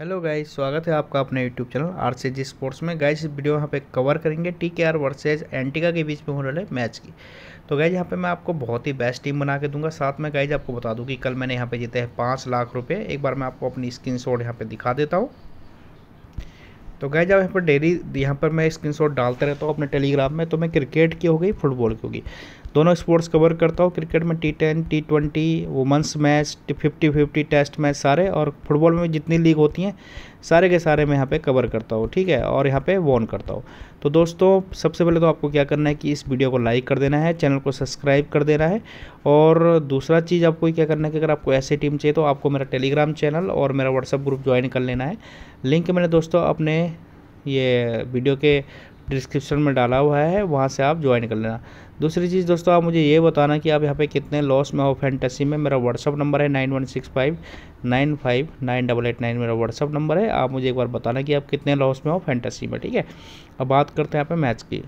hello guys स्वागत है आपका अपने YouTube channel R C G sports में गाइस इस वीडियो यहाँ पे कवर करेंगे टी के आर वर्सेज एंटिका के बीच में होने वाले मैच की तो गाइज यहाँ पे मैं आपको बहुत ही बेस्ट टीम बना के दूंगा साथ में गाइज आपको बता दूँ कि कल मैंने यहाँ पे जीते हैं पाँच लाख रुपये एक बार मैं आपको अपनी स्क्रीन शॉट यहाँ पर दिखा देता हूँ तो गाइज आप यहाँ पर डेली यहाँ पर मैं स्क्रीन शॉट डालते रहता हूँ अपने टेलीग्राम में तो मैं क्रिकेट की हो गई फुटबॉल की होगी दोनों स्पोर्ट्स कवर करता हूँ क्रिकेट में T ten T twenty women's match fifty fifty test match सारे और फुटबॉल में जितनी लीग होती हैं सारे के सारे मैं यहाँ पे कवर करता हूँ ठीक है और यहाँ पे वॉन करता हूँ तो दोस्तों सबसे पहले तो आपको क्या करना है कि इस वीडियो को लाइक कर देना है चैनल को सब्सक्राइब कर देना है और दूसरा चीज़ आपको क्या करना है कि अगर आपको ऐसी टीम चाहिए तो आपको मेरा टेलीग्राम चैनल और मेरा व्हाट्सअप ग्रुप ज्वाइन कर लेना है लिंक मैंने दोस्तों अपने ये वीडियो के डिस्क्रिप्शन में डाला हुआ है वहाँ से आप ज्वाइन कर लेना दूसरी चीज़ दोस्तों आप मुझे ये बताना कि आप यहाँ पे कितने लॉस में हो फैंटेसी में मेरा व्हाट्सअप नंबर है nine one six five nine five nine double eight nine मेरा व्हाट्सअप नंबर है आप मुझे एक बार बताना कि आप कितने लॉस में हो फैंटेसी में ठीक है अब बात करते हैं यहाँ पे मैच की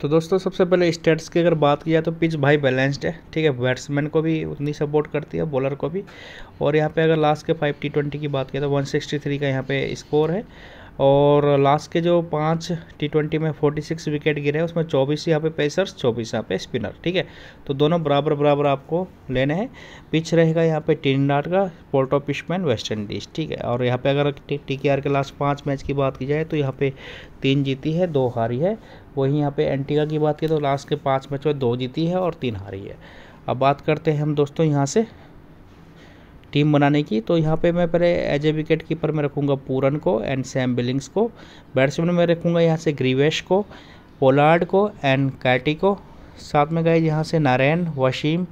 तो दोस्तों सबसे पहले स्टेट्स की अगर बात की जाए तो पिच भाई बैलेंस्ड है ठीक है बैट्समैन को भी उतनी सपोर्ट करती है बॉलर को भी और यहाँ पे अगर लास्ट के फाइव टी ट्वेंटी की बात की तो वन सिक्सटी थ्री का यहाँ पे स्कोर है और लास्ट के जो पांच टी ट्वेंटी में फोर्टी सिक्स विकेट गिरे हैं उसमें चौबीस यहाँ पे पेसर्स चौबीस यहाँ पे स्पिनर ठीक है तो दोनों बराबर बराबर आपको लेने हैं पिच रहेगा यहाँ पे डाट का पोर्ट ऑफ पिशमैन वेस्ट इंडीज ठीक है और यहाँ पे अगर टी के आर के लास्ट पाँच मैच की बात की जाए तो यहाँ पे तीन जीती है दो हारी है वहीं यहाँ पे एंटीगा की बात की तो लास्ट के पाँच मैच में दो जीती है और तीन हारी है अब बात करते हैं हम दोस्तों यहाँ से टीम बनाने की तो यहाँ पे मैं पहले एज ए विकेट कीपर में रखूँगा पूरन को एंड सैम बिलिंग्स को बैट्समैन में रखूँगा यहाँ से ग्रीवेश को पोलार्ड को एंड कैटी को साथ में गए यहाँ से नारायण वशीम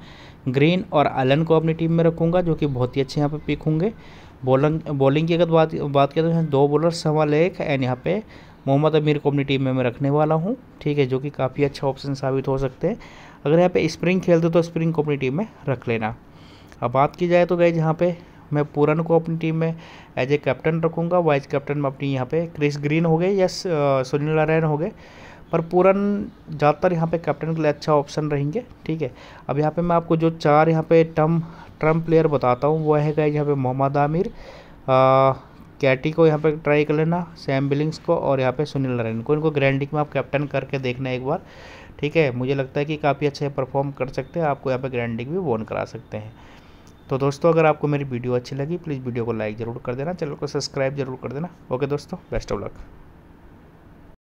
ग्रीन और अलन को अपनी टीम में रखूँगा जो कि बहुत ही अच्छे यहाँ पर पिक होंगे बॉलिंग बॉलिंग की अगर बात बात करें तो यहाँ दो बॉलर सवा लेख एंड यहाँ पे मोहम्मद अमीर को अपनी टीम में मैं रखने वाला हूँ ठीक है जो कि काफ़ी अच्छा ऑप्शन साबित हो सकते हैं अगर यहाँ पे स्प्रिंग खेलते तो स्प्रिंग को अपनी टीम में रख लेना अब बात की जाए तो गई यहाँ पे मैं पूरन को अपनी टीम में एज ए कैप्टन रखूँगा वाइस कैप्टन में अपनी यहाँ पे क्रिस ग्रीन हो गए या सुनील नारायण हो गए पर पूरन ज़्यादातर यहाँ पे कैप्टन के लिए अच्छा ऑप्शन रहेंगे ठीक है अब यहाँ पे मैं आपको जो चार यहाँ पे टर्म ट्रम प्लेयर बताता हूँ वो है गए यहाँ पे मोहम्मद आमिर कैटी को यहाँ पे ट्राई कर लेना सैम बिलिंग्स को और यहाँ पे सुनील नारायण को इनको ग्रैंडिंग में आप कैप्टन करके देखना एक बार ठीक है मुझे लगता है कि काफ़ी अच्छे परफॉर्म कर सकते हैं आपको यहाँ पे ग्रैंडिंग भी वोन करा सकते हैं तो दोस्तों अगर आपको मेरी वीडियो अच्छी लगी प्लीज़ वीडियो को लाइक ज़रूर कर देना चैनल को सब्सक्राइब जरूर कर देना ओके दोस्तों बेस्ट ऑफ लक